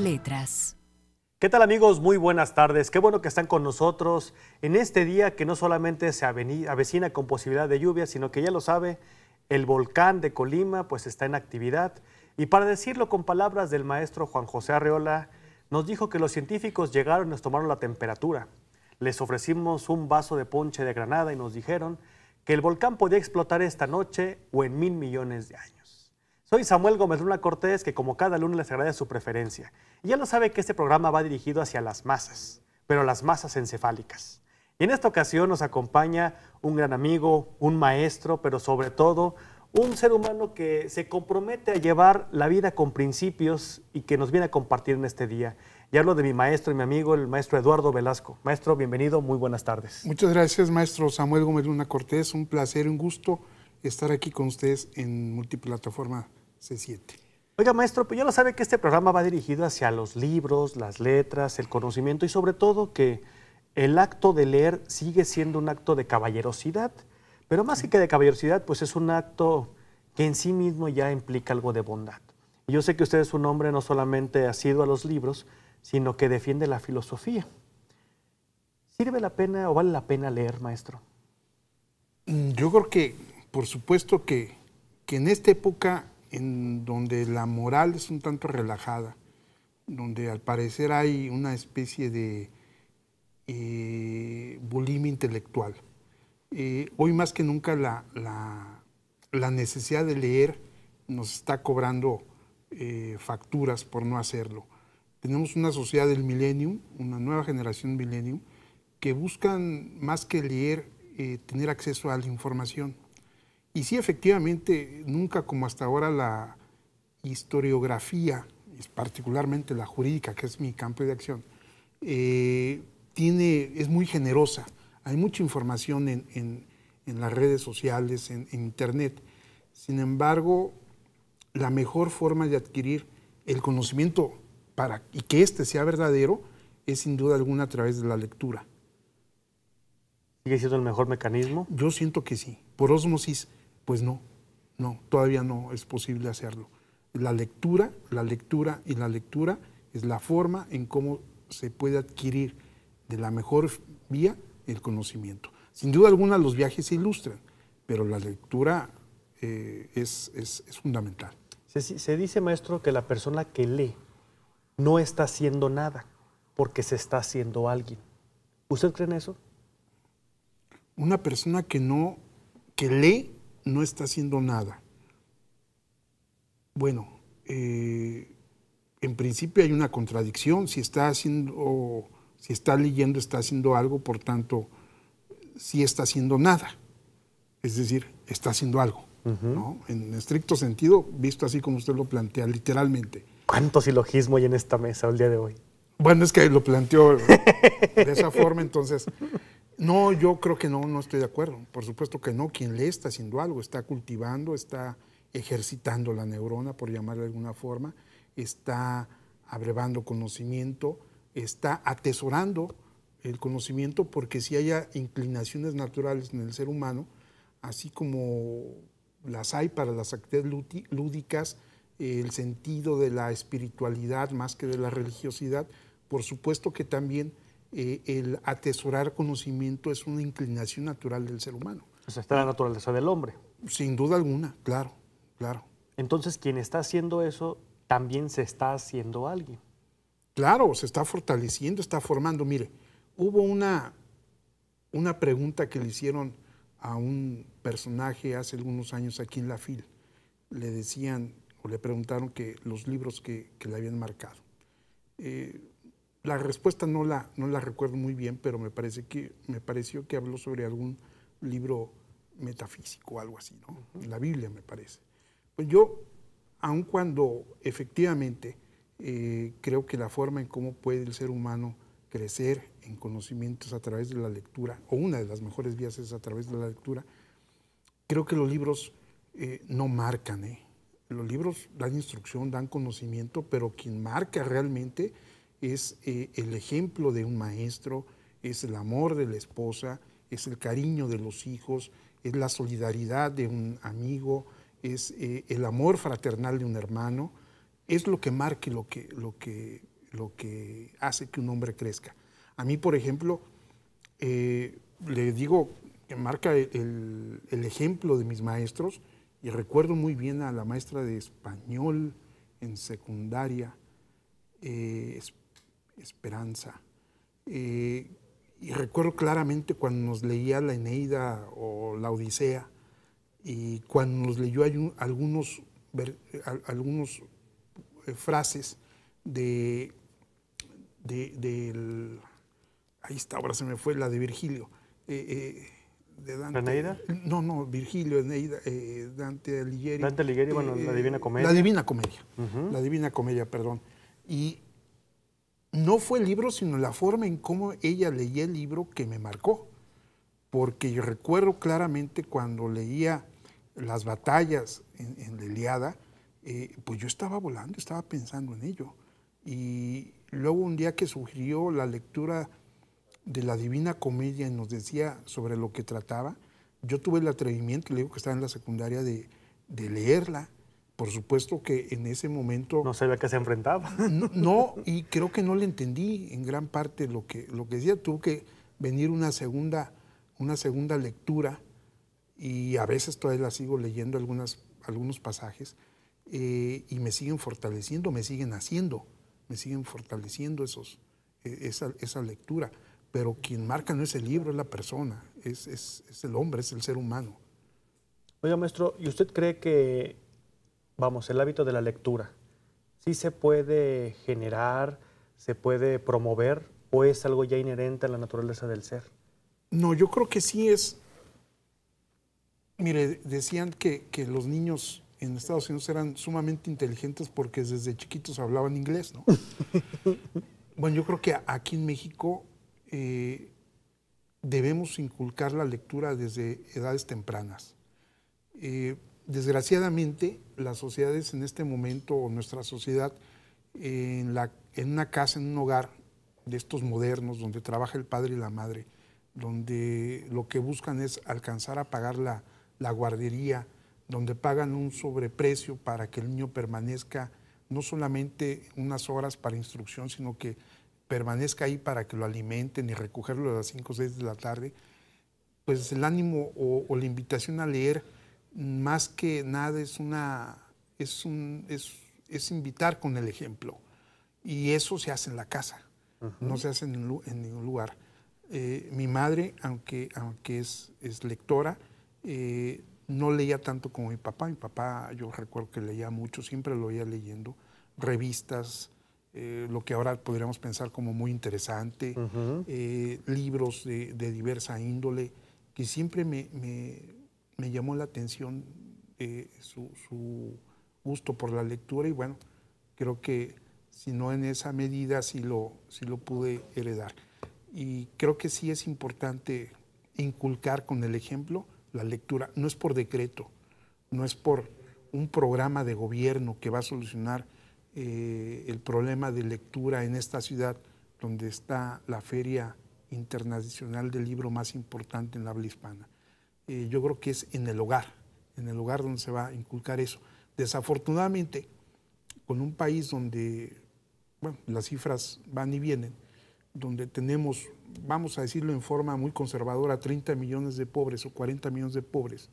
Letras. ¿Qué tal amigos? Muy buenas tardes. Qué bueno que están con nosotros en este día que no solamente se avecina con posibilidad de lluvia, sino que ya lo sabe, el volcán de Colima pues está en actividad. Y para decirlo con palabras del maestro Juan José Arreola, nos dijo que los científicos llegaron y nos tomaron la temperatura. Les ofrecimos un vaso de ponche de granada y nos dijeron que el volcán podía explotar esta noche o en mil millones de años. Soy Samuel Gómez Luna Cortés, que como cada alumno les agradece su preferencia. ya lo sabe que este programa va dirigido hacia las masas, pero las masas encefálicas. Y en esta ocasión nos acompaña un gran amigo, un maestro, pero sobre todo un ser humano que se compromete a llevar la vida con principios y que nos viene a compartir en este día. Y hablo de mi maestro y mi amigo, el maestro Eduardo Velasco. Maestro, bienvenido, muy buenas tardes. Muchas gracias, maestro Samuel Gómez Luna Cortés. Un placer, un gusto estar aquí con ustedes en multiplataforma C7. Oiga, maestro, pues ya lo sabe que este programa va dirigido hacia los libros, las letras, el conocimiento y sobre todo que el acto de leer sigue siendo un acto de caballerosidad, pero más que de caballerosidad, pues es un acto que en sí mismo ya implica algo de bondad. yo sé que usted es un hombre no solamente asiduo a los libros, sino que defiende la filosofía. ¿Sirve la pena o vale la pena leer, maestro? Mm, yo creo que por supuesto que, en esta época en donde la moral es un tanto relajada, donde al parecer hay una especie de eh, bulimia intelectual. Eh, hoy más que nunca la, necesidad de leer nos está cobrando eh, facturas por no hacerlo. Tenemos una sociedad del millennium, una nueva generación millennium, que buscan más que leer, eh, tener acceso a la información. Y sí, efectivamente, nunca como hasta ahora la historiografía, particularmente la jurídica, que es mi campo de acción, eh, tiene, es muy generosa. Hay mucha información en, en, las redes sociales, en, Internet. Sin embargo, la mejor forma de adquirir el conocimiento para, y que este sea verdadero es sin duda alguna a través de la lectura. ¿Sigue siendo el mejor mecanismo? Yo siento que sí. Por osmosis, pues no, no, todavía no es posible hacerlo. La lectura, la lectura y la lectura es la forma en cómo se puede adquirir de la mejor vía el conocimiento. Sin duda alguna los viajes se ilustran, pero la lectura eh, es, fundamental. Se, se dice, maestro, que la persona que lee no está haciendo nada porque se está haciendo alguien. ¿Usted cree en eso? Una persona que no, que lee no está haciendo nada. Bueno, eh, en principio hay una contradicción. Si está haciendo, si está leyendo, está haciendo algo, por tanto, sí está haciendo nada. Es decir, está haciendo algo. ¿no? En estricto sentido, visto así como usted lo plantea, literalmente. ¿Cuánto silogismo hay en esta mesa el día de hoy? Bueno, es que lo planteó de esa forma, entonces no, yo creo que no, no estoy de acuerdo. Por supuesto que no. Quien le está haciendo algo, está cultivando, está ejercitando la neurona, por llamarla de alguna forma, está abrevando conocimiento, está atesorando el conocimiento, porque si haya inclinaciones naturales en el ser humano, así como las hay para las actividades lúdicas, el sentido de la espiritualidad más que de la religiosidad, por supuesto que también eh, el atesorar conocimiento es una inclinación natural del ser humano. O sea, está en la naturaleza del hombre. Sin duda alguna, claro, claro. Entonces, quien está haciendo eso también se está haciendo alguien. Claro, se está fortaleciendo, está formando. Mire, hubo una, una pregunta que le hicieron a un personaje hace algunos años aquí en la FIL. Le decían o le preguntaron que los libros que, le habían marcado. Eh, la respuesta no la, no la recuerdo muy bien, pero me, parece que, me pareció que habló sobre algún libro metafísico o algo así, ¿no? La Biblia, me parece. Pues yo, aun cuando efectivamente eh, creo que la forma en cómo puede el ser humano crecer en conocimientos a través de la lectura, o una de las mejores vías es a través de la lectura, creo que los libros eh, no marcan. ¿eh? Los libros dan instrucción, dan conocimiento, pero quien marca realmente es eh, el ejemplo de un maestro, es el amor de la esposa, es el cariño de los hijos, es la solidaridad de un amigo, es eh, el amor fraternal de un hermano, es lo que marca lo que, lo que, lo que hace que un hombre crezca. A mí, por ejemplo, eh, le digo que marca el, ejemplo de mis maestros y recuerdo muy bien a la maestra de español en secundaria, esperanza. Eh, y recuerdo claramente cuando nos leía la Eneida o la Odisea, y cuando nos leyó algunos, algunos eh, frases de, de, ahí está, ahora se me fue la de Virgilio. Eh, de Dante. ¿Eneida? No, no, Virgilio, Eneida, Dante Alighieri. Dante Alighieri, bueno, la Divina Comedia. La Divina Comedia, la Divina Comedia, perdón. Y no fue el libro, sino la forma en cómo ella leía el libro que me marcó. Porque yo recuerdo claramente cuando leía las batallas en, la Iliada, eh, pues yo estaba volando, estaba pensando en ello. Y luego un día que sugirió la lectura de la Divina Comedia y nos decía sobre lo que trataba, yo tuve el atrevimiento, le digo que estaba en la secundaria, de, de leerla por supuesto que en ese momento... No sabía que se enfrentaba. No, y creo que no le entendí en gran parte lo que, lo que decía. Tuvo que venir una segunda, una segunda lectura y a veces todavía la sigo leyendo algunas, algunos pasajes eh, y me siguen fortaleciendo, me siguen haciendo, me siguen fortaleciendo esos, e, esa, esa, lectura. Pero quien marca no es el libro, es la persona, es, es, es el hombre, es el ser humano. Oiga, maestro, ¿y usted cree que vamos, el hábito de la lectura, sí se puede generar, se puede promover o es algo ya inherente a la naturaleza del ser? No, yo creo que sí es. Mire, decían que, los niños en Estados Unidos eran sumamente inteligentes porque desde chiquitos hablaban inglés, ¿no? bueno, yo creo que aquí en México eh, debemos inculcar la lectura desde edades tempranas. Eh, desgraciadamente, las sociedades en este momento, o nuestra sociedad, en, una casa, en un hogar de estos modernos, donde trabaja el padre y la madre, donde lo que buscan es alcanzar a pagar la, guardería, donde pagan un sobreprecio para que el niño permanezca no solamente unas horas para instrucción, sino que permanezca ahí para que lo alimenten y recogerlo a las 5 o 6 de la tarde, pues el ánimo o la invitación a leer más que nada es una es un es, invitar con el ejemplo y eso se hace en la casa no se hace en, en ningún lugar eh, mi madre aunque aunque es, es lectora eh, no leía tanto como mi papá mi papá yo recuerdo que leía mucho siempre lo veía leyendo revistas eh, lo que ahora podríamos pensar como muy interesante, libros de, diversa índole, que siempre me me llamó la atención eh, su, gusto por la lectura y bueno, creo que si no en esa medida sí lo, sí lo pude heredar. Y creo que sí es importante inculcar con el ejemplo la lectura. No es por decreto, no es por un programa de gobierno que va a solucionar eh, el problema de lectura en esta ciudad donde está la feria internacional del libro más importante en la habla hispana. Eh, yo creo que es en el hogar, en el hogar donde se va a inculcar eso. Desafortunadamente, con un país donde bueno, las cifras van y vienen, donde tenemos, vamos a decirlo en forma muy conservadora, 30 millones de pobres o 40 millones de pobres,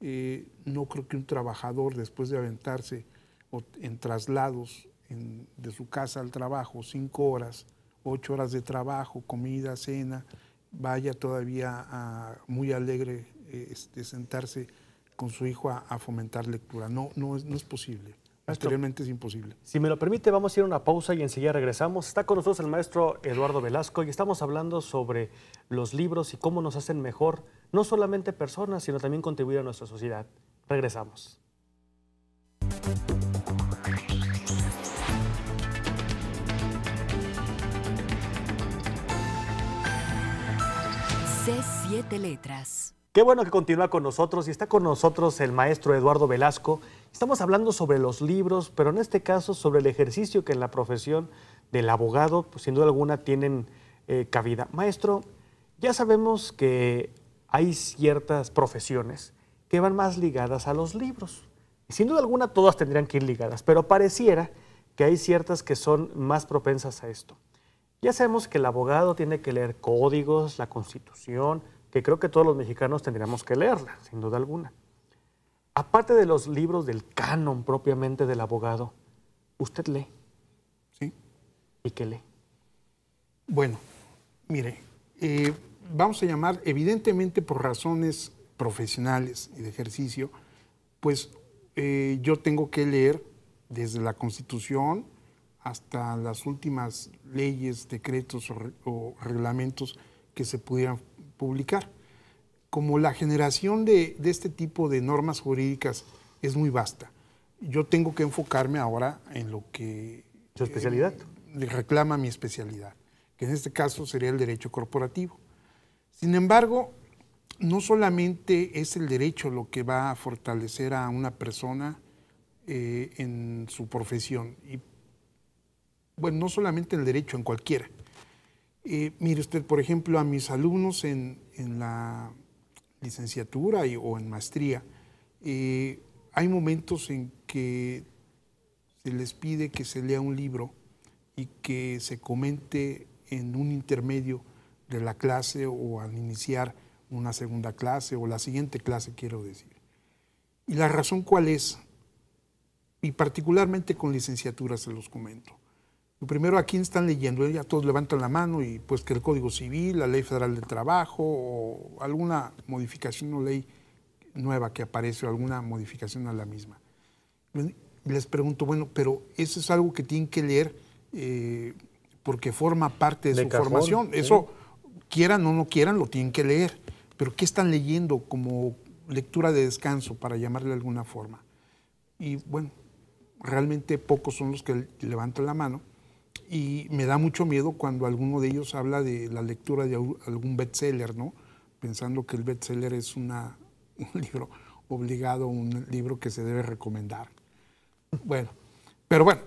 eh, no creo que un trabajador después de aventarse en traslados de su casa al trabajo, cinco horas, ocho horas de trabajo, comida, cena, vaya todavía a, muy alegre eh, este, sentarse con su hijo a, fomentar lectura. No, no, es, no es posible. realmente es imposible. Si me lo permite, vamos a ir a una pausa y enseguida regresamos. Está con nosotros el maestro Eduardo Velasco y estamos hablando sobre los libros y cómo nos hacen mejor, no solamente personas, sino también contribuir a nuestra sociedad. Regresamos. c Letras. Qué bueno que continúa con nosotros y está con nosotros el maestro Eduardo Velasco. Estamos hablando sobre los libros, pero en este caso sobre el ejercicio que en la profesión del abogado, pues, sin duda alguna, tienen eh, cabida. Maestro, ya sabemos que hay ciertas profesiones que van más ligadas a los libros. Y sin duda alguna todas tendrían que ir ligadas, pero pareciera que hay ciertas que son más propensas a esto. Ya sabemos que el abogado tiene que leer códigos, la constitución, que creo que todos los mexicanos tendríamos que leerla, sin duda alguna. Aparte de los libros del canon propiamente del abogado, ¿usted lee? Sí. ¿Y qué lee? Bueno, mire, eh, vamos a llamar, evidentemente por razones profesionales y de ejercicio, pues eh, yo tengo que leer desde la Constitución hasta las últimas leyes, decretos o reglamentos que se pudieran publicar. Como la generación de, este tipo de normas jurídicas es muy vasta, yo tengo que enfocarme ahora en lo que... ¿Su especialidad? Eh, le reclama mi especialidad, que en este caso sería el derecho corporativo. Sin embargo, no solamente es el derecho lo que va a fortalecer a una persona eh, en su profesión, y, bueno, no solamente el derecho, en cualquiera, eh, mire usted, por ejemplo, a mis alumnos en, la licenciatura o en maestría, eh, hay momentos en que se les pide que se lea un libro y que se comente en un intermedio de la clase o al iniciar una segunda clase o la siguiente clase, quiero decir. ¿Y la razón cuál es? Y particularmente con licenciatura se los comento. Lo primero, ¿a quién están leyendo? ¿eh? Ya todos levantan la mano y pues que el Código Civil, la Ley Federal del Trabajo o alguna modificación o ley nueva que aparece o alguna modificación a la misma. Les pregunto, bueno, pero eso es algo que tienen que leer eh, porque forma parte de, su formación. Eso, quieran o no quieran, lo tienen que leer. Pero ¿qué están leyendo como lectura de descanso, para llamarle de alguna forma? Y bueno, realmente pocos son los que levantan la mano y me da mucho miedo cuando alguno de ellos habla de la lectura de algún bestseller, ¿no? Pensando que el bestseller es una, un libro obligado, un libro que se debe recomendar. Bueno, pero bueno.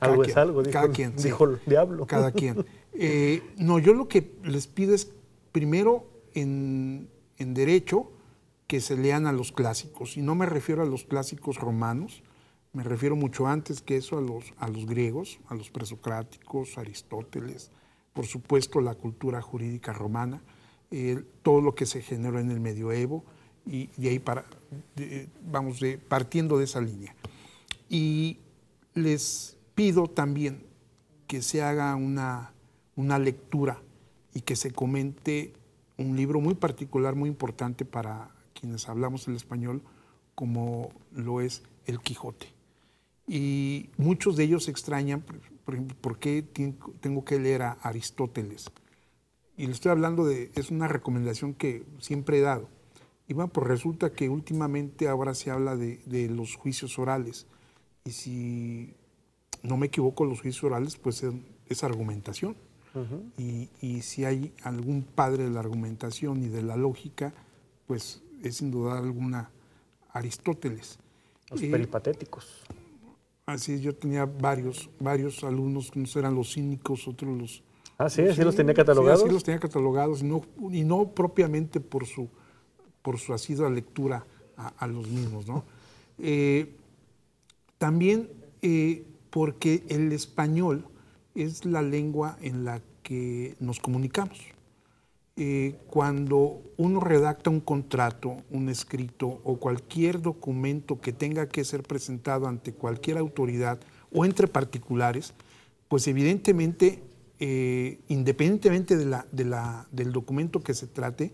Algo es algo, dijo, cada quien, dijo el diablo. Cada quien. Eh, no, yo lo que les pido es, primero, en, en derecho, que se lean a los clásicos. Y no me refiero a los clásicos romanos, me refiero mucho antes que eso a los, a los griegos, a los presocráticos, Aristóteles, por supuesto la cultura jurídica romana, eh, todo lo que se generó en el medioevo y de ahí para, vamos, partiendo de esa línea. Y les pido también que se haga una, una lectura y que se comente un libro muy particular, muy importante para quienes hablamos el español, como lo es El Quijote. Y muchos de ellos extrañan, por ejemplo, por qué tengo que leer a Aristóteles. Y le estoy hablando de, es una recomendación que siempre he dado. Y bueno, pues resulta que últimamente ahora se habla de, de los juicios orales. Y si no me equivoco, los juicios orales, pues es, argumentación. y, y, si hay algún padre de la argumentación y de la lógica, pues es sin duda alguna Aristóteles. Los eh, peripatéticos. Así yo tenía varios, varios alumnos, unos eran los cínicos, otros los... Ah, sí, los tenía catalogados. Sí, los tenía catalogados, y no, propiamente por su, por su asidua lectura a, los mismos, ¿no? Eh, también eh, porque el español es la lengua en la que nos comunicamos. Eh, cuando uno redacta un contrato, un escrito o cualquier documento que tenga que ser presentado ante cualquier autoridad o entre particulares, pues evidentemente, eh, independientemente del documento que se trate,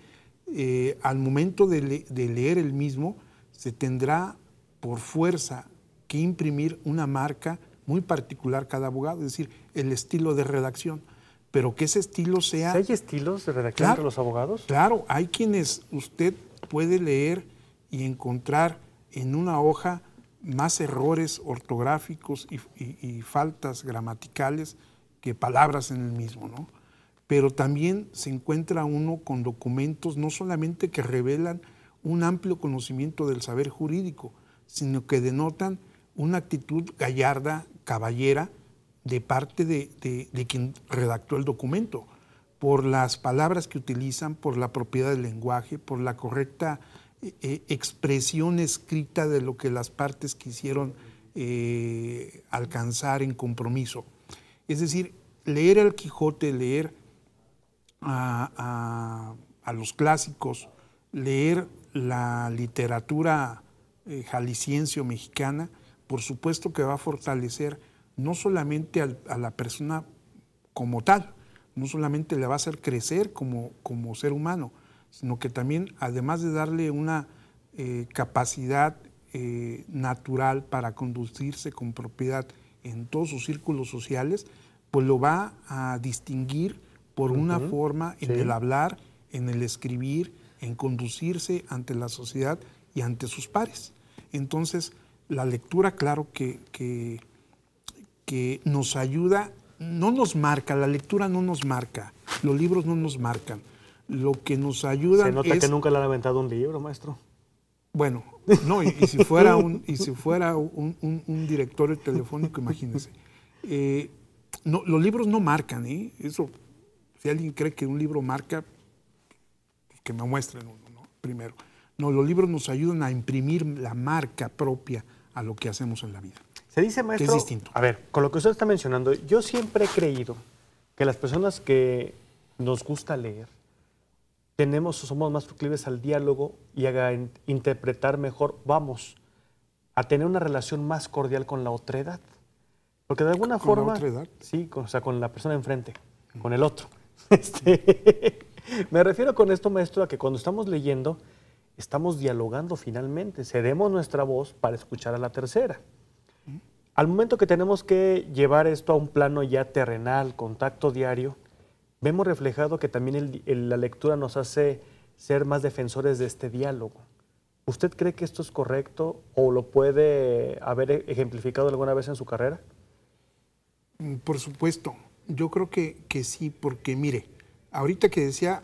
eh, al momento de leer el mismo, se tendrá por fuerza que imprimir una marca muy particular cada abogado, es decir, el estilo de redacción pero que ese estilo sea... ¿Hay estilos de redacción entre los abogados? Claro, hay quienes usted puede leer y encontrar en una hoja más errores ortográficos y, y faltas gramaticales que palabras en el mismo, ¿no? Pero también se encuentra uno con documentos no solamente que revelan un amplio conocimiento del saber jurídico, sino que denotan una actitud gallarda, caballera, de parte de, quien redactó el documento, por las palabras que utilizan, por la propiedad del lenguaje, por la correcta eh, eh, expresión escrita de lo que las partes quisieron eh, alcanzar en compromiso. Es decir, leer el Quijote, leer a, los clásicos, leer la literatura jalisciense o mexicana, por supuesto que va a fortalecer no solamente a la persona como tal, no solamente le va a hacer crecer como, como ser humano, sino que también, además de darle una eh, capacidad eh, natural para conducirse con propiedad en todos sus círculos sociales, pues lo va a distinguir por una forma en el hablar, en el escribir, en conducirse ante la sociedad y ante sus pares. Entonces, la lectura, claro que que nos ayuda, no nos marca, la lectura no nos marca, los libros no nos marcan. Lo que nos ayuda. Se nota que nunca le han aventado un libro, maestro. Bueno, no, y, si fuera un, y si fuera un, telefónico, imagínense. Eh, los libros no marcan, ¿eh? Eso, si alguien cree que un libro marca, que me muestren uno, ¿no? Primero. No, los libros nos ayudan a imprimir la marca propia a lo que hacemos en la vida. Se dice, maestro. es distinto. A ver, con lo que usted está mencionando, yo siempre he creído que las personas que nos gusta leer tenemos somos más proclives al diálogo y a interpretar mejor, vamos, a tener una relación más cordial con la otra edad. Porque de alguna forma. ¿Con la Sí, o sea, con la persona enfrente, mm. con el otro. Este, me refiero con esto, maestro, a que cuando estamos leyendo, estamos dialogando finalmente. Cedemos nuestra voz para escuchar a la tercera. Al momento que tenemos que llevar esto a un plano ya terrenal, contacto diario, vemos reflejado que también la lectura nos hace ser más defensores de este diálogo. ¿Usted cree que esto es correcto o lo puede haber e, ejemplificado alguna vez en su carrera? Mm, por supuesto, yo creo que, sí, porque mire, ahorita que decía,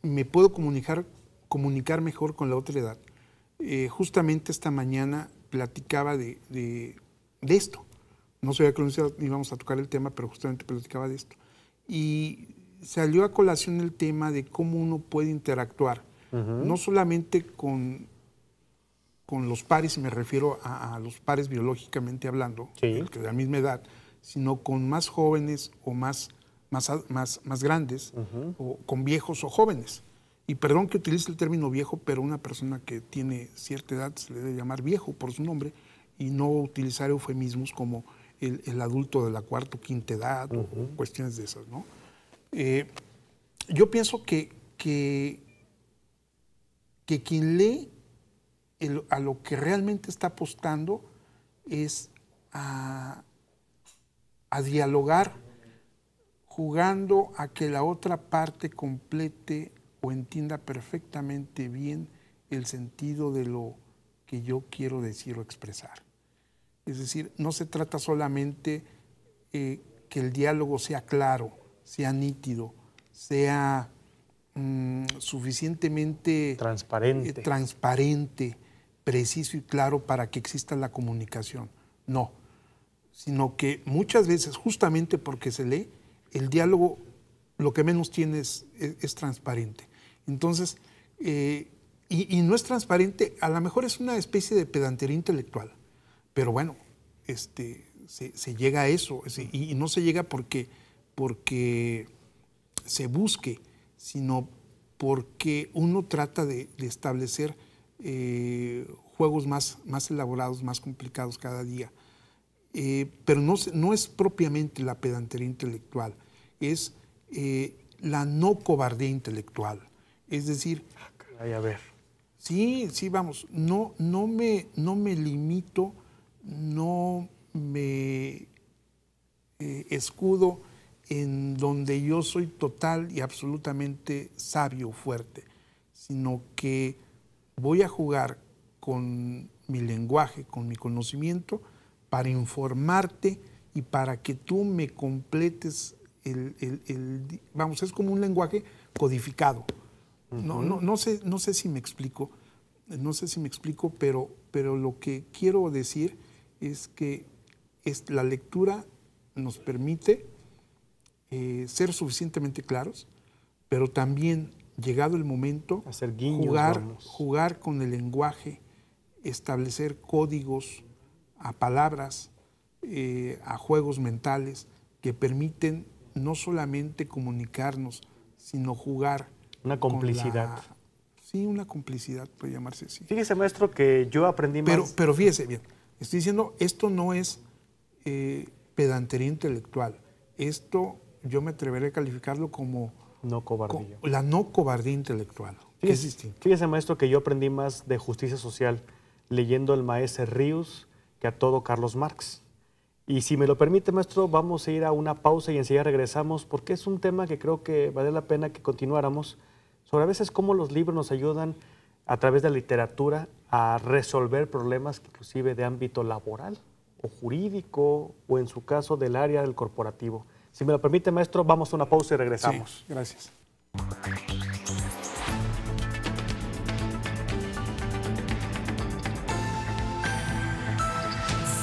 me puedo comunicar, comunicar mejor con la otra edad. Eh, justamente esta mañana platicaba de de esto. No sabía que ni íbamos a tocar el tema, pero justamente platicaba de esto. Y salió a colación el tema de cómo uno puede interactuar, no solamente con, con los pares, me refiero a, los pares biológicamente hablando, que de la misma edad, sino con más jóvenes o más, más, más, más grandes, o con viejos o jóvenes. Y perdón que utilice el término viejo, pero una persona que tiene cierta edad se le debe llamar viejo por su nombre, y no utilizar eufemismos como el, adulto de la cuarta o quinta edad o cuestiones de esas, eh, yo pienso que, que, quien lee a lo que realmente está apostando es a dialogar jugando a que la otra parte complete o entienda perfectamente bien el sentido de lo que yo quiero decir o expresar. Es decir, no se trata solamente eh, que el diálogo sea claro, sea nítido, sea mm, suficientemente transparente. Eh, transparente, preciso y claro para que exista la comunicación. No, sino que muchas veces, justamente porque se lee, el diálogo lo que menos tiene es, transparente. Entonces, eh, y no es transparente, a lo mejor es una especie de pedantería intelectual pero bueno, este, se, llega a eso y, no se llega porque, porque se busque, sino porque uno trata de, establecer eh, juegos más, más elaborados, más complicados cada día. Eh, pero no, no es propiamente la pedantería intelectual, es eh, la no cobardía intelectual. Es decir, ah, Ay, a ver. sí, sí, vamos, no, no, me, no me limito no me eh, escudo en donde yo soy total y absolutamente sabio, fuerte, sino que voy a jugar con mi lenguaje, con mi conocimiento, para informarte y para que tú me completes el, vamos, es como un lenguaje codificado. no, no, no, sé, no sé si me explico, no sé si me explico, pero, pero lo que quiero decir es que es, la lectura nos permite eh, ser suficientemente claros, pero también, llegado el momento, jugar, jugar con el lenguaje, establecer códigos a palabras, eh, a juegos mentales que permiten no solamente comunicarnos, sino jugar. Una complicidad. sí, una complicidad puede llamarse así. Fíjese, maestro, que yo aprendí más. pero fíjese bien, Estoy diciendo, esto no es eh, pedantería intelectual. Esto yo me atreveré a calificarlo como... No cobardía. la no cobardía intelectual, fíjese, es distinto. Fíjese, maestro, que yo aprendí más de justicia social leyendo al maestro Ríos que a todo Carlos Marx. Y si me lo permite, maestro, vamos a ir a una pausa y enseguida regresamos, porque es un tema que creo que vale la pena que continuáramos sobre a veces cómo los libros nos ayudan a través de la literatura a resolver problemas inclusive de ámbito laboral o jurídico o en su caso del área del corporativo. Si me lo permite, maestro, vamos a una pausa y regresamos. gracias.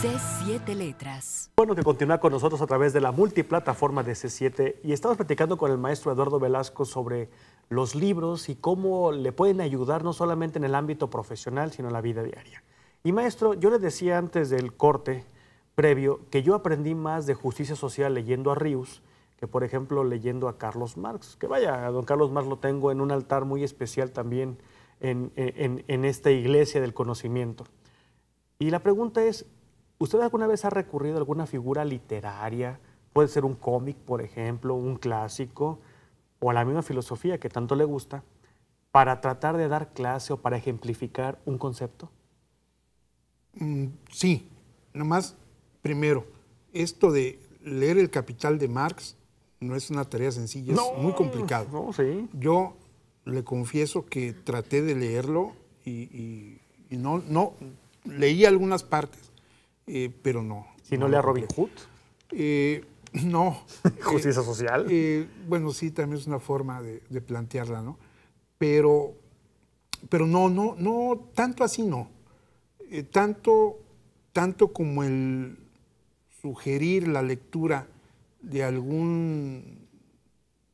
C7 Letras. Bueno, que continúa con nosotros a través de la multiplataforma de C7 y estamos platicando con el maestro Eduardo Velasco sobre los libros y cómo le pueden ayudar no solamente en el ámbito profesional, sino en la vida diaria. Y maestro, yo le decía antes del corte previo que yo aprendí más de justicia social leyendo a Rius que, por ejemplo, leyendo a Carlos Marx. Que vaya, a don Carlos Marx lo tengo en un altar muy especial también en, en esta iglesia del conocimiento. Y la pregunta es, ¿usted alguna vez ha recurrido a alguna figura literaria? Puede ser un cómic, por ejemplo, un clásico, o a la misma filosofía que tanto le gusta para tratar de dar clase o para ejemplificar un concepto? Mm, sí, nomás primero, esto de leer el capital de Marx no es una tarea sencilla, es muy complicado. No, sí. Yo le confieso que traté de leerlo y, no, no, leí algunas partes, eh, pero no. Si no, le lea Robin Hood. Eh, no. ¿Justicia social? Eh, eh, bueno, sí, también es una forma de, plantearla, ¿no? Pero, pero no, no, no, tanto así no. Eh, tanto, tanto como el sugerir la lectura de algún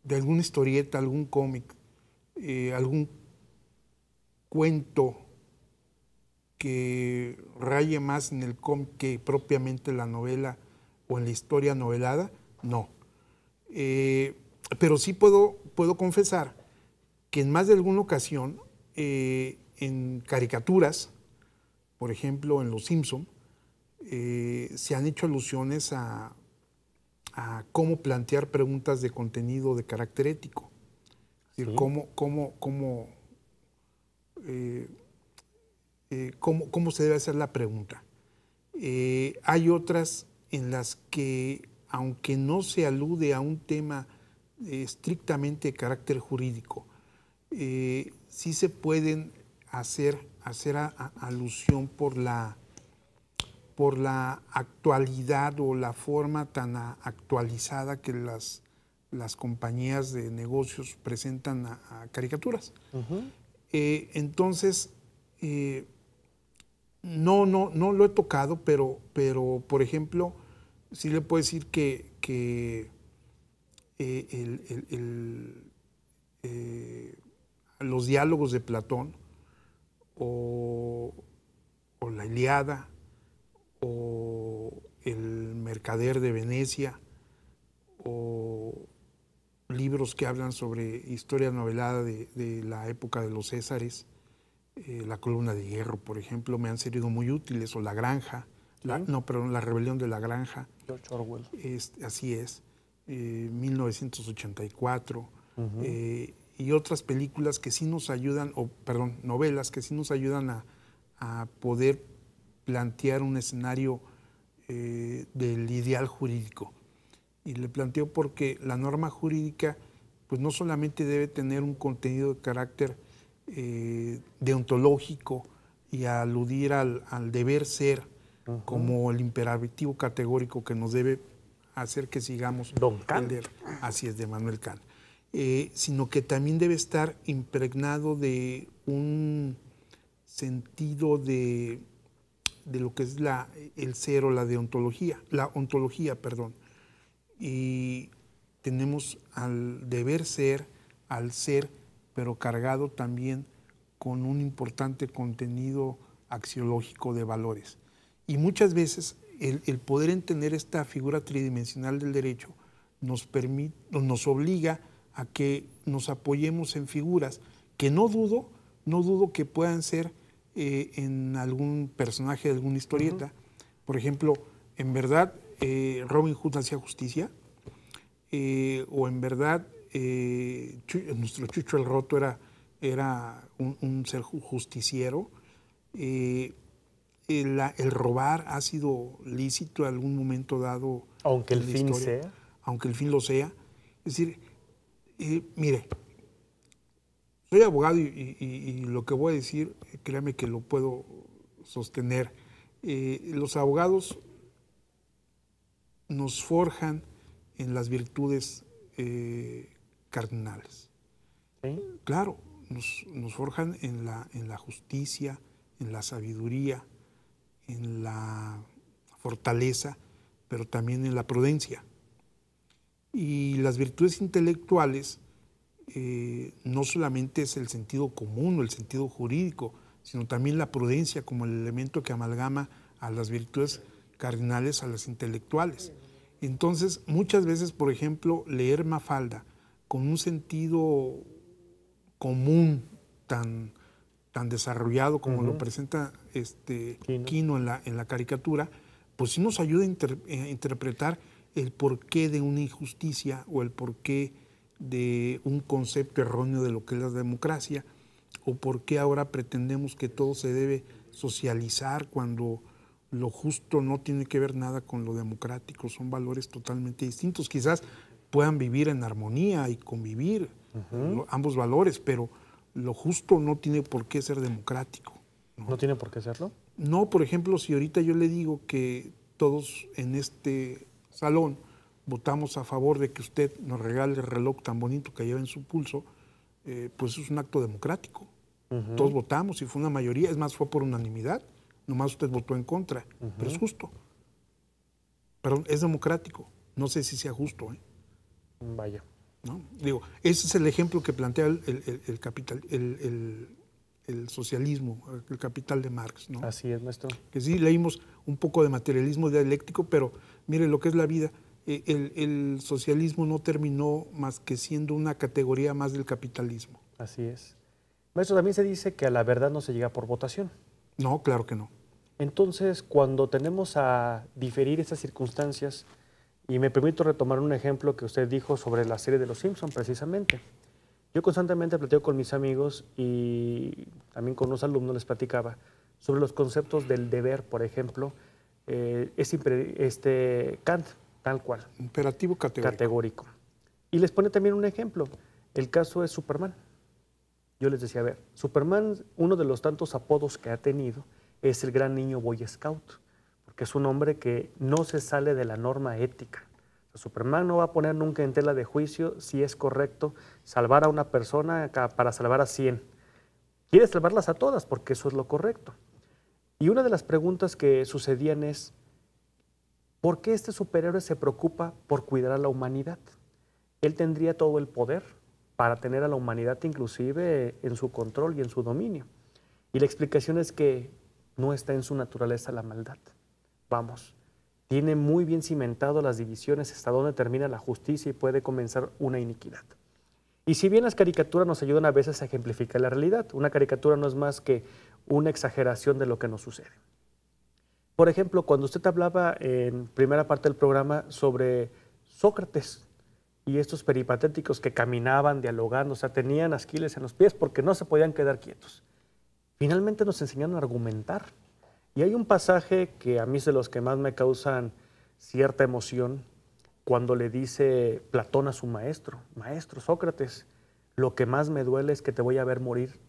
de alguna historieta, algún cómic, algún cuento que raye más en el cómic que propiamente la novela o en la historia novelada, no. Eh, pero sí puedo, puedo confesar que en más de alguna ocasión, eh, en caricaturas, por ejemplo en Los Simpson, eh, se han hecho alusiones a, cómo plantear preguntas de contenido de carácter ético. Es decir, cómo, cómo, cómo, cómo, se debe hacer la pregunta. hay otras en las que, aunque no se alude a un tema eh, estrictamente de carácter jurídico, eh, sí se pueden hacer, hacer alusión por la, por la actualidad o la forma tan actualizada que las, las compañías de negocios presentan a, caricaturas. Eh, entonces, no, no, no lo he tocado, pero, por ejemplo, sí le puedo decir que, eh, eh, los diálogos de Platón o, la Iliada o el mercader de Venecia o libros que hablan sobre historia novelada de la época de los Césares eh, la columna de hierro, por ejemplo, me han sido muy útiles, o La Granja, no, perdón, La Rebelión de la Granja. George Orwell. así es, 1984, eh, eh, y otras películas que sí nos ayudan, o perdón, novelas que sí nos ayudan a, poder plantear un escenario del ideal jurídico. Y le planteo porque la norma jurídica pues no solamente debe tener un contenido de carácter eh, deontológico y aludir al, deber ser como el imperativo categórico que nos debe hacer que sigamos Don así es, de Manuel Kant, eh, sino que también debe estar impregnado de un sentido de, de lo que es la, el ser o la deontología, la ontología, perdón. Y tenemos al deber ser, al ser pero cargado también con un importante contenido axiológico de valores. Y muchas veces el, poder entender esta figura tridimensional del derecho nos, permite, nos obliga a que nos apoyemos en figuras que no dudo, no dudo que puedan ser eh, en algún personaje de alguna historieta. Por ejemplo, en verdad eh, Robin Hood hacía justicia, eh, o en verdad eh, nuestro Chucho el Roto era, era un, ser justiciero. Eh, el, robar ha sido lícito en algún momento dado. Aunque el fin sea. Aunque el fin lo sea. Es decir, eh, mire, soy abogado y, lo que voy a decir, créame que lo puedo sostener. los abogados nos forjan en las virtudes cardinales. Claro, nos, forjan en la, justicia, en la sabiduría, en la fortaleza, pero también en la prudencia. Y las virtudes intelectuales eh, no solamente es el sentido común o el sentido jurídico, sino también la prudencia como el elemento que amalgama a las virtudes cardinales, a las intelectuales. Entonces, muchas veces, por ejemplo, leer Mafalda con un sentido común tan, tan desarrollado como lo presenta este Quino, en, la, en, la, caricatura, pues sí nos ayuda a, eh, a, interpretar el porqué de una injusticia o el porqué de un concepto erróneo de lo que es la democracia o por qué ahora pretendemos que todo se debe socializar cuando lo justo no tiene que ver nada con lo democrático, son valores totalmente distintos. Quizás puedan vivir en armonía y convivir ambos valores, pero lo justo no tiene por qué ser democrático. ¿no? tiene por qué serlo? No, por ejemplo, si ahorita yo le digo que todos en este salón votamos a favor de que usted nos regale el reloj tan bonito que lleva en su pulso, eh, pues es un acto democrático. Todos votamos y fue una mayoría, es más, fue por unanimidad, nomás usted votó en contra, pero es justo. Perdón, es democrático. No sé si sea justo. ¿eh? Vaya. ¿no? Digo, ese es el ejemplo que plantea el, capital, el, socialismo, el capital de Marx. ¿no? Así es, maestro. Que sí leímos un poco de materialismo dialéctico, pero mire lo que es la vida. E, el socialismo no terminó más que siendo una categoría más del capitalismo. Así es. Maestro, también se dice que a la verdad no se llega por votación. No, claro que no. Entonces, cuando tenemos a diferir esas circunstancias, y me permito retomar un ejemplo que usted dijo sobre la serie de Los Simpson, precisamente. Yo constantemente platico con mis amigos y también con unos alumnos les platicaba sobre los conceptos del deber, por ejemplo, eh, es este Kant, tal cual. Imperativo categórico. categórico. Y les pone también un ejemplo. El caso es Superman. Yo les decía, a ver, Superman, uno de los tantos apodos que ha tenido, es el gran niño Boy Scout que es un hombre que no se sale de la norma ética. Superman no va a poner nunca en tela de juicio si es correcto salvar a una persona para salvar a 100. Quiere salvarlas a todas porque eso es lo correcto. Y una de las preguntas que sucedían es, ¿por qué este superhéroe se preocupa por cuidar a la humanidad? Él tendría todo el poder para tener a la humanidad inclusive en su control y en su dominio. Y la explicación es que no está en su naturaleza la maldad vamos. Tiene muy bien cimentado las divisiones hasta donde termina la justicia y puede comenzar una iniquidad. Y si bien las caricaturas nos ayudan a veces a ejemplificar la realidad, una caricatura no es más que una exageración de lo que nos sucede. Por ejemplo, cuando usted hablaba en primera parte del programa sobre Sócrates y estos peripatéticos que caminaban, dialogando, o sea, tenían asquiles en los pies porque no se podían quedar quietos. Finalmente nos enseñaron a argumentar, y hay un pasaje que a mí es de los que más me causan cierta emoción cuando le dice Platón a su maestro, maestro Sócrates, lo que más me duele es que te voy a ver morir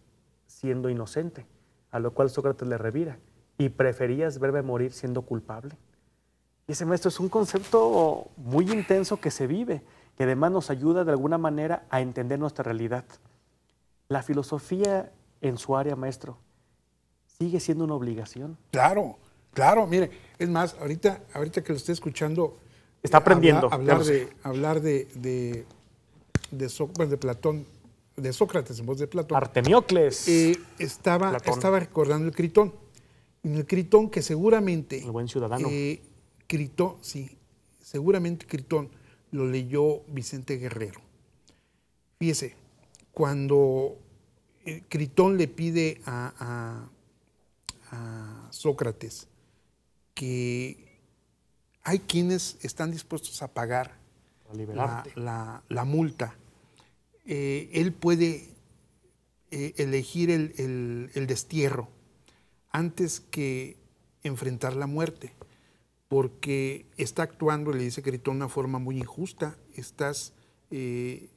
siendo inocente, a lo cual Sócrates le revira, y preferías verme morir siendo culpable. Y ese maestro es un concepto muy intenso que se vive, que además nos ayuda de alguna manera a entender nuestra realidad. La filosofía en su área, maestro, sigue siendo una obligación. Claro, claro, mire, es más, ahorita, ahorita que lo esté escuchando... Está aprendiendo. hablar, de, hablar de, de, de, Platón, de Sócrates en voz de Platón. Artemiocles. Eh, estaba, estaba recordando el Critón. En el Critón que seguramente... El buen ciudadano. Eh, critón, sí, seguramente Critón lo leyó Vicente Guerrero. Fíjese, cuando eh, Critón le pide a a Sócrates, que hay quienes están dispuestos a pagar la, multa. Eh, él puede eh, elegir el, destierro antes que enfrentar la muerte, porque está actuando, le dice Critón, de una forma muy injusta, estás eh,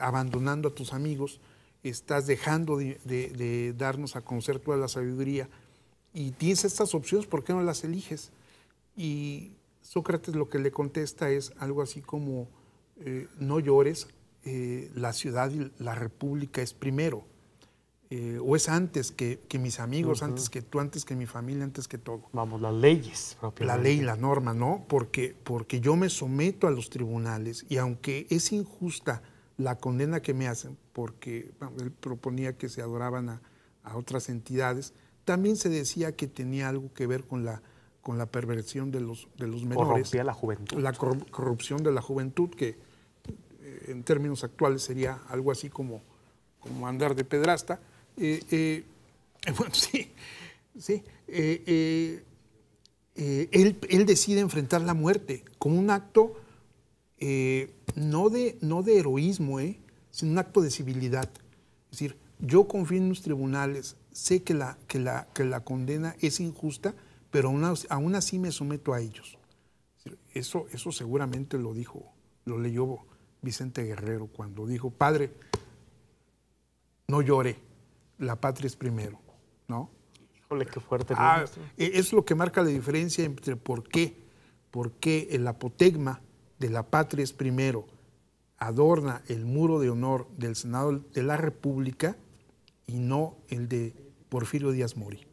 abandonando a tus amigos, estás dejando de, de darnos a conocer toda la sabiduría y tienes estas opciones, ¿por qué no las eliges? Y Sócrates lo que le contesta es algo así como, eh, no llores, eh, la ciudad y la república es primero, eh, o es antes que, mis amigos, antes que tú, antes que mi familia, antes que todo. Vamos, las leyes. La ley, la norma, ¿no? Porque, porque yo me someto a los tribunales y aunque es injusta la condena que me hacen, porque él proponía que se adoraban a otras entidades, también se decía que tenía algo que ver con la, con la perversión de los, de los menores. la juventud. La corrupción de la juventud, que eh, en términos actuales sería algo así como, como andar de pedrasta. Eh, eh, sí, sí. él, decide enfrentar la muerte como un acto no, de, no de heroísmo, sino un acto de civilidad. Es decir, yo confío en los tribunales, sé que la, que la, la condena es injusta, pero aún, así me someto a ellos. Eso, eso seguramente lo dijo, lo leyó Vicente Guerrero cuando dijo, padre, no llore, la patria es primero, ¿no? Híjole, qué fuerte. Ah, e, es lo que marca la diferencia entre por qué, por qué el apotegma de la patria es primero adorna el muro de honor del Senado de la República y no el de Porfirio Díaz Mori.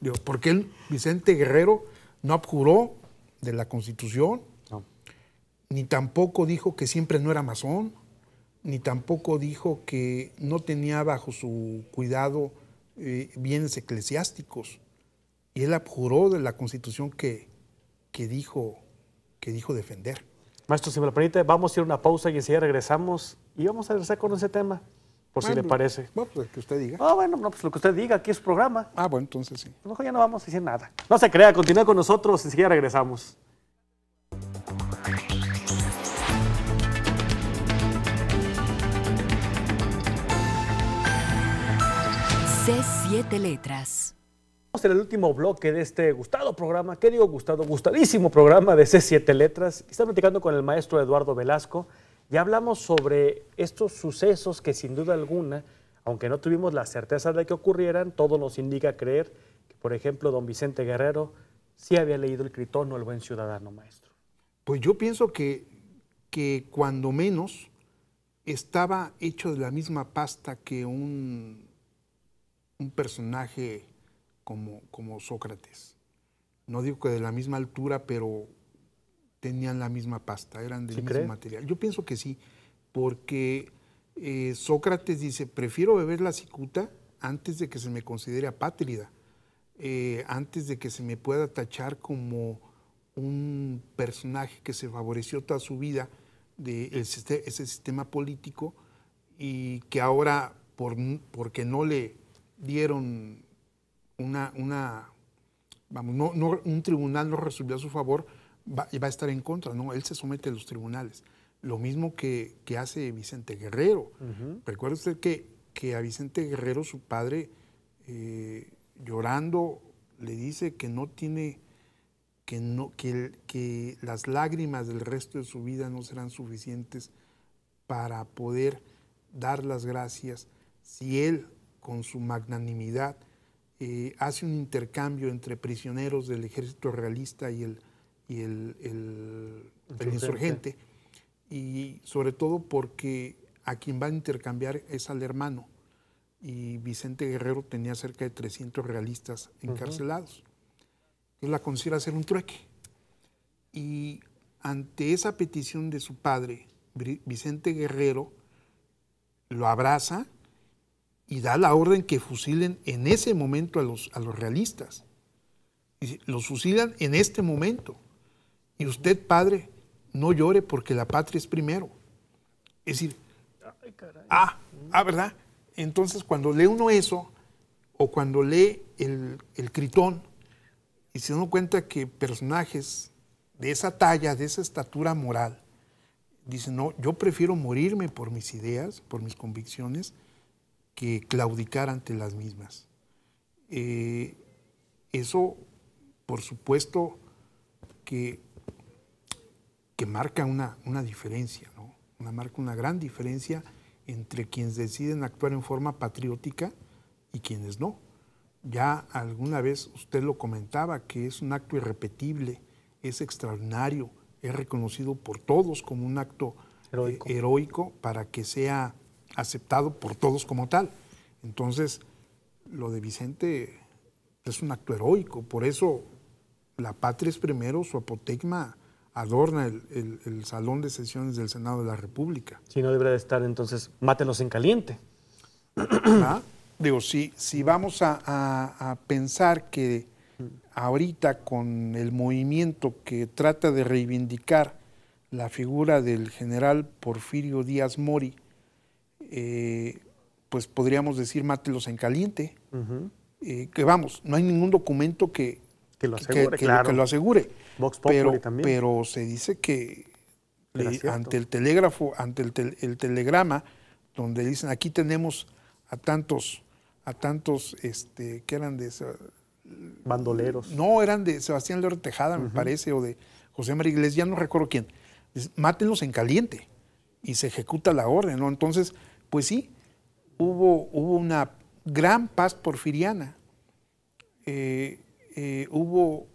Digo, porque él, Vicente Guerrero, no abjuró de la Constitución, ni tampoco dijo que siempre no era masón, ni tampoco dijo que no tenía bajo su cuidado eh, bienes eclesiásticos. Y él abjuró de la Constitución que, que, dijo, que dijo defender. Maestro, si me lo permite, vamos a ir a una pausa y enseguida regresamos y vamos a regresar con ese tema por si le parece. Bueno, pues que usted diga. Ah, bueno, no, pues lo que usted diga, aquí es su programa. Ah, bueno, entonces sí. A lo mejor ya no vamos a decir nada. No se crea, continúe con nosotros, enseguida regresamos. C7 Letras. Estamos en el último bloque de este gustado programa, ¿qué digo gustado? Gustadísimo programa de C7 Letras. Está platicando con el maestro Eduardo Velasco, ya hablamos sobre estos sucesos que sin duda alguna, aunque no tuvimos la certeza de que ocurrieran, todo nos indica creer que, por ejemplo, don Vicente Guerrero sí había leído el Critón o el Buen Ciudadano, maestro. Pues yo pienso que, que cuando menos estaba hecho de la misma pasta que un, un personaje como, como Sócrates. No digo que de la misma altura, pero tenían la misma pasta, eran del mismo material. Yo pienso que sí, porque eh, Sócrates dice, prefiero beber la cicuta antes de que se me considere apátrida, eh, antes de que se me pueda tachar como un personaje que se favoreció toda su vida de ese, sistema político y que ahora, por, porque no le dieron una, una vamos, no, un tribunal no resolvió a su favor, va, va, a estar en contra, ¿no? Él se somete a los tribunales. Lo mismo que, hace Vicente Guerrero. Recuerde usted que, que, a Vicente Guerrero su padre, eh, llorando, le dice que no tiene, que, no, que, que las lágrimas del resto de su vida no serán suficientes para poder dar las gracias si él, con su magnanimidad, eh, hace un intercambio entre prisioneros del ejército realista y el y el, el, insurgente. Y sobre todo porque a quien va a intercambiar es al hermano. Y Vicente Guerrero tenía cerca de 300 realistas encarcelados. que la considera hacer un trueque. Y ante esa petición de su padre, Vicente Guerrero lo abraza y da la orden que fusilen en ese momento a los, a los realistas. Los fusilan en este momento. Y usted, padre, no llore porque la patria es primero. Es decir, Ay, ah, ah, ¿verdad? Entonces, cuando lee uno eso, o cuando lee el, el Critón, y se da cuenta que personajes de esa talla, de esa estatura moral, dicen, no, yo prefiero morirme por mis ideas, por mis convicciones, que claudicar ante las mismas. Eh, eso, por supuesto, que que marca una, una diferencia, ¿no? Una marca una gran diferencia entre quienes deciden actuar en forma patriótica y quienes no. Ya alguna vez usted lo comentaba, que es un acto irrepetible, es extraordinario, es reconocido por todos como un acto eh, heroico, para que sea aceptado por todos como tal. Entonces, lo de Vicente es un acto heroico, por eso la patria es primero, su apotegma adorna el, salón de sesiones del Senado de la República. Si no debería de estar, entonces, mátelos en caliente. Digo, si, vamos a, pensar que ahorita con el movimiento que trata de reivindicar la figura del general Porfirio Díaz Mori, eh, pues podríamos decir mátelos en caliente. Eh, que vamos, no hay ningún documento que, lo asegure, que lo asegure pero, pero se dice que ante el telégrafo, ante el, telegrama, donde dicen aquí tenemos a tantos, a tantos este, que eran de bandoleros. No, eran de Sebastián León Tejada, me parece, o de José María Iglesias, ya no recuerdo quién. Dice, Mátenlos en caliente y se ejecuta la orden, ¿no? Entonces, pues sí, hubo, una gran paz porfiriana. Eh, eh, hubo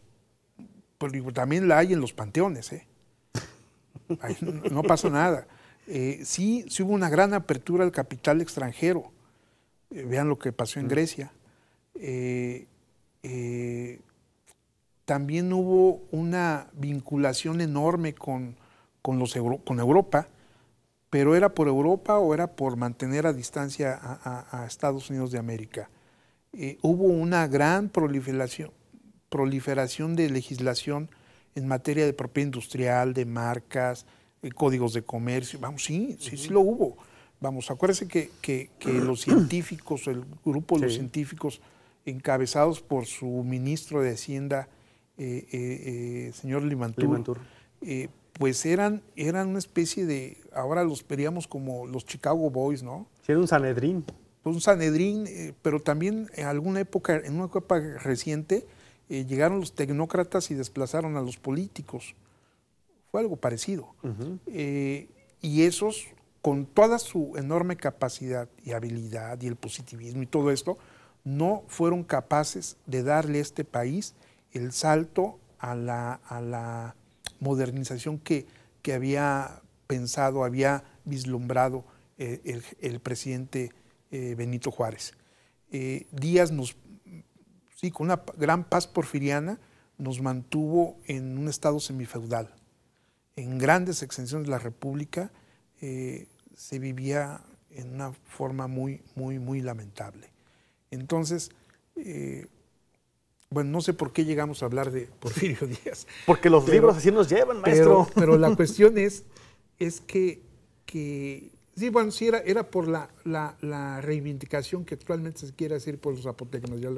pero pues, también la hay en los panteones, ¿eh? no, pasó nada. Eh, sí, sí hubo una gran apertura al capital extranjero. Eh, vean lo que pasó en Grecia. también hubo una vinculación enorme con, Europa, pero era por Europa o era por mantener a distancia a Estados Unidos de América. hubo una gran proliferación, proliferación de legislación en materia de propiedad industrial, de marcas, eh, códigos de comercio. Vamos, sí, sí, sí lo hubo. Vamos, acuérdense que, los científicos, el grupo de los científicos encabezados por su ministro de Hacienda, eh, eh, señor Limantur, pues eran, eran una especie de, ahora los veríamos como los Chicago Boys, ¿no? Sí, era un Sanedrín. Un Sanedrín, pero también en alguna época, en una época reciente, eh, llegaron los tecnócratas y desplazaron a los políticos. Fue algo parecido. Eh, y esos, con toda su enorme capacidad y habilidad y el positivismo y todo esto, no fueron capaces de darle a este país el salto a la, modernización que, había pensado, había vislumbrado eh, el, presidente Benito Juárez. Díaz nos, sí, con una gran paz porfiriana, nos mantuvo en un estado semifeudal. En grandes extensiones de la República eh, se vivía en una forma muy, muy, muy lamentable. Entonces, eh, bueno, no sé por qué llegamos a hablar de Porfirio Díaz. Porque los libros así nos llevan, maestro. Pero, la cuestión es, es que, sí, bueno, sí era, era por la, reivindicación que actualmente se quiere hacer por los zapotecos Ya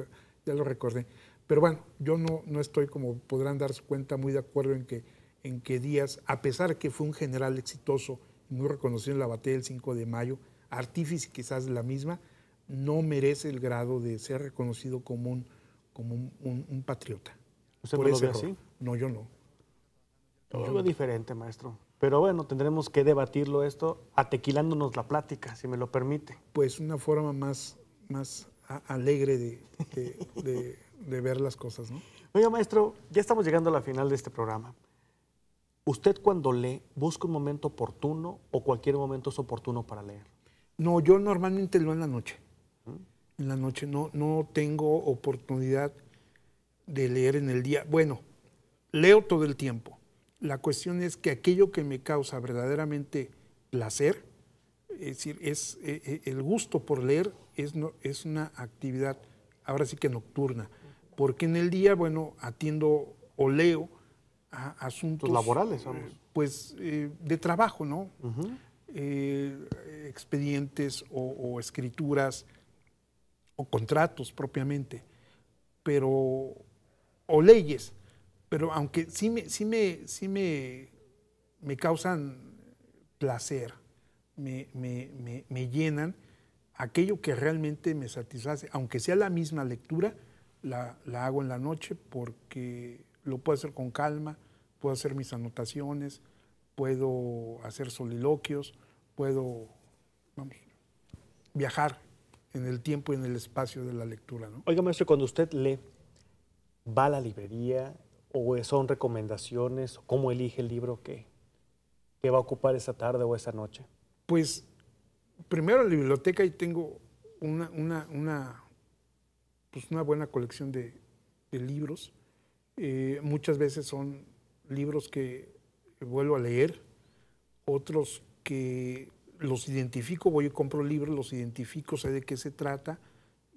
ya lo recordé. Pero bueno, yo no, no estoy, como podrán darse cuenta, muy de acuerdo en que, en que Díaz, a pesar que fue un general exitoso y muy reconocido en la batalla del 5 de mayo, artífice quizás de la misma, no merece el grado de ser reconocido como un, como un, patriota. ¿Usted Por no así? No, yo no. Yo veo diferente, maestro. Pero bueno, tendremos que debatirlo esto, atequilándonos la plática, si me lo permite. Pues una forma más, más alegre de, ver las cosas. ¿no? maestro, ya estamos llegando a la final de este programa. ¿Usted cuando lee busca un momento oportuno o cualquier momento es oportuno para leer? No, yo normalmente leo en la noche. ¿Mm? En la noche no, no tengo oportunidad de leer en el día. Bueno, leo todo el tiempo. La cuestión es que aquello que me causa verdaderamente placer, es decir, es eh, eh, el gusto por leer, es, una actividad, ahora sí que nocturna, porque en el día, bueno, atiendo o leo asuntos... Pues laborales, eh, pues eh, de trabajo, ¿no? Eh, expedientes o, escrituras o contratos propiamente, pero o leyes, pero aunque sí me, sí me, sí me, causan placer, me llenan aquello que realmente me satisface, aunque sea la misma lectura, la, hago en la noche porque lo puedo hacer con calma, puedo hacer mis anotaciones, puedo hacer soliloquios, puedo viajar en el tiempo y en el espacio de la lectura. Oiga, maestro, cuando usted lee, ¿va a la librería o son recomendaciones? ¿Cómo elige el libro que, que va a ocupar esa tarde o esa noche? Pues primero la biblioteca y tengo una, una, pues buena colección de, libros. Eh, muchas veces son libros que vuelvo a leer, otros que los identifico, voy y compro libros, los identifico, sé de qué se trata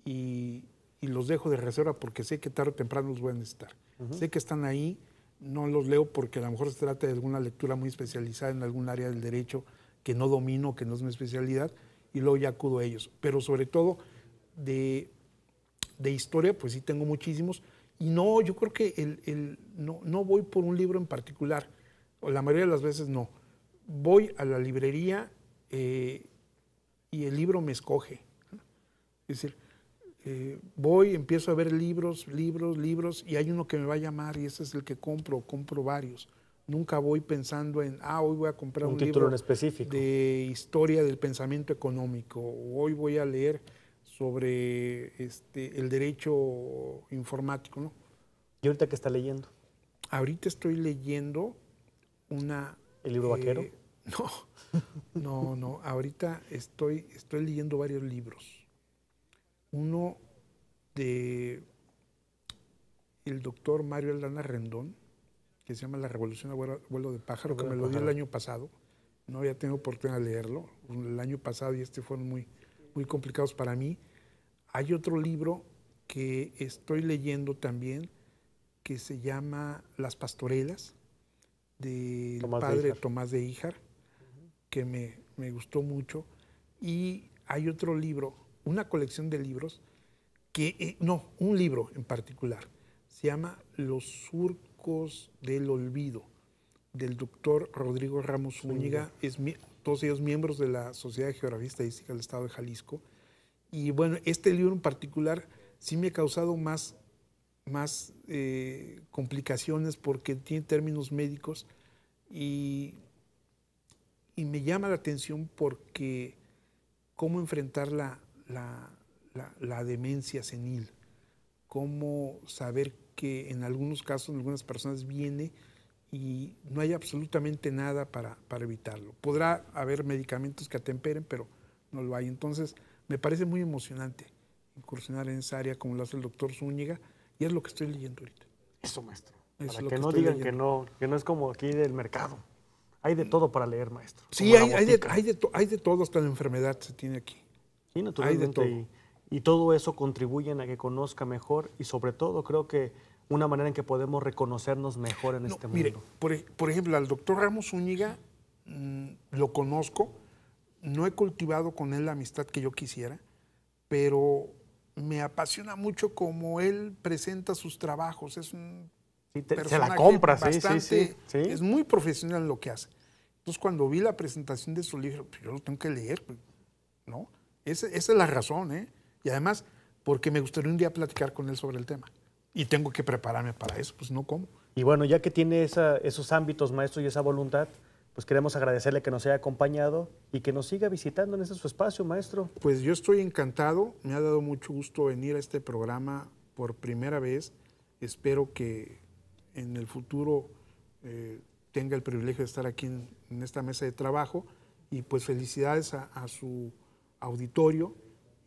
y, los dejo de reserva porque sé que tarde o temprano los voy a necesitar. Sé que están ahí, no los leo porque a lo mejor se trata de alguna lectura muy especializada en algún área del derecho que no domino, que no es mi especialidad, y luego ya acudo a ellos. Pero sobre todo de, historia, pues sí tengo muchísimos. Y no, yo creo que el, no, voy por un libro en particular, o la mayoría de las veces no. Voy a la librería eh, y el libro me escoge. Es decir, eh, voy, empiezo a ver libros, libros, libros, y hay uno que me va a llamar y ese es el que compro, compro varios. Nunca voy pensando en, ah, hoy voy a comprar un, título libro en específico. de historia del pensamiento económico, hoy voy a leer sobre este, el derecho informático. ¿no? ¿Y ahorita qué está leyendo? Ahorita estoy leyendo una... ¿El libro eh, vaquero? No, no, no. Ahorita estoy, estoy leyendo varios libros. Uno de el doctor Mario Aldana Rendón, que se llama La Revolución Vuelo de Pájaro, que me lo dio el año pasado. No había tenido oportunidad de leerlo. El año pasado y este fueron muy, muy complicados para mí. Hay otro libro que estoy leyendo también que se llama Las Pastorelas, de padre Tomás de Híjar, que me, me gustó mucho. Y hay otro libro, una colección de libros, que, eh, no, un libro en particular, se llama Los Surcos del Olvido, del doctor Rodrigo Ramos Úñiga, es todos ellos miembros de la Sociedad de Geografía y Estadística del Estado de Jalisco. Y bueno, este libro en particular sí me ha causado más, más eh, complicaciones porque tiene términos médicos y, me llama la atención porque cómo enfrentar la, la demencia senil, cómo saber que en algunos casos, en algunas personas viene y no hay absolutamente nada para, para evitarlo. Podrá haber medicamentos que atemperen, pero no lo hay. Entonces, me parece muy emocionante incursionar en esa área como lo hace el doctor Zúñiga y es lo que estoy leyendo ahorita. Eso, maestro. para que, no digan que no, que no es como aquí del mercado. Hay de mm. todo para leer, maestro. Sí, hay, de, hay, hay, de, todo, hasta la enfermedad se tiene aquí. Sí, naturalmente. Hay de todo. Y todo eso contribuye a que conozca mejor y sobre todo creo que una manera en que podemos reconocernos mejor en este mire, mundo. Por, ejemplo, al doctor Ramos Zúñiga mm, lo conozco, no he cultivado con él la amistad que yo quisiera, pero me apasiona mucho cómo él presenta sus trabajos. Es un la compra, sí, sí, sí, Es muy profesional lo que hace. Entonces, cuando vi la presentación de su libro, pues, yo lo tengo que leer, pues, ¿no? Esa, esa es la razón, ¿eh? Y además, porque me gustaría un día platicar con él sobre el tema. Y tengo que prepararme para eso, pues no como. Y bueno, ya que tiene esos ámbitos, maestro, y esa voluntad, pues queremos agradecerle que nos haya acompañado y que nos siga visitando en ese su espacio, maestro. Pues yo estoy encantado, me ha dado mucho gusto venir a este programa por primera vez. Espero que en el futuro eh, tenga el privilegio de estar aquí en, esta mesa de trabajo y pues felicidades a, a su auditorio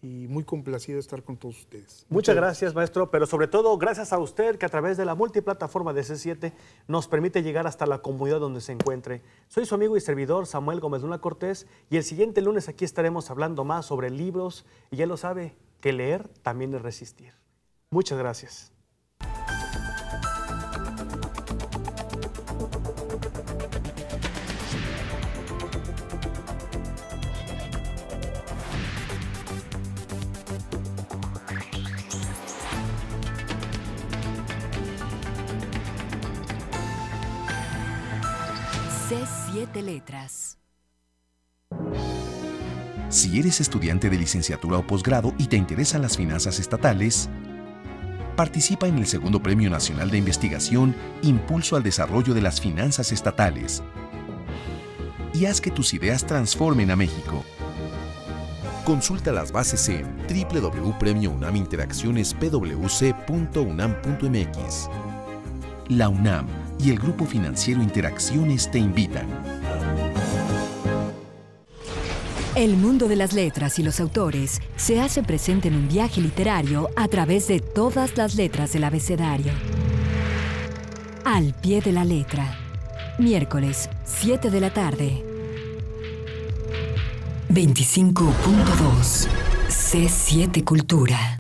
y muy complacido de estar con todos ustedes. Muchas, gracias, maestro, pero sobre todo gracias a usted que a través de la multiplataforma de C7 nos permite llegar hasta la comunidad donde se encuentre. Soy su amigo y servidor Samuel Gómez Luna Cortés y el siguiente lunes aquí estaremos hablando más sobre libros y ya lo sabe, que leer también es resistir. Muchas gracias. letras. Si eres estudiante de licenciatura o posgrado y te interesan las finanzas estatales, participa en el segundo Premio Nacional de Investigación Impulso al Desarrollo de las Finanzas Estatales y haz que tus ideas transformen a México. Consulta las bases en www.premiounaminteraccionespwc.unam.mx. La UNAM y el Grupo Financiero Interacciones te invitan. El mundo de las letras y los autores se hace presente en un viaje literario a través de todas las letras del abecedario. Al pie de la letra. Miércoles, 7 de la tarde. 25.2 C7 Cultura.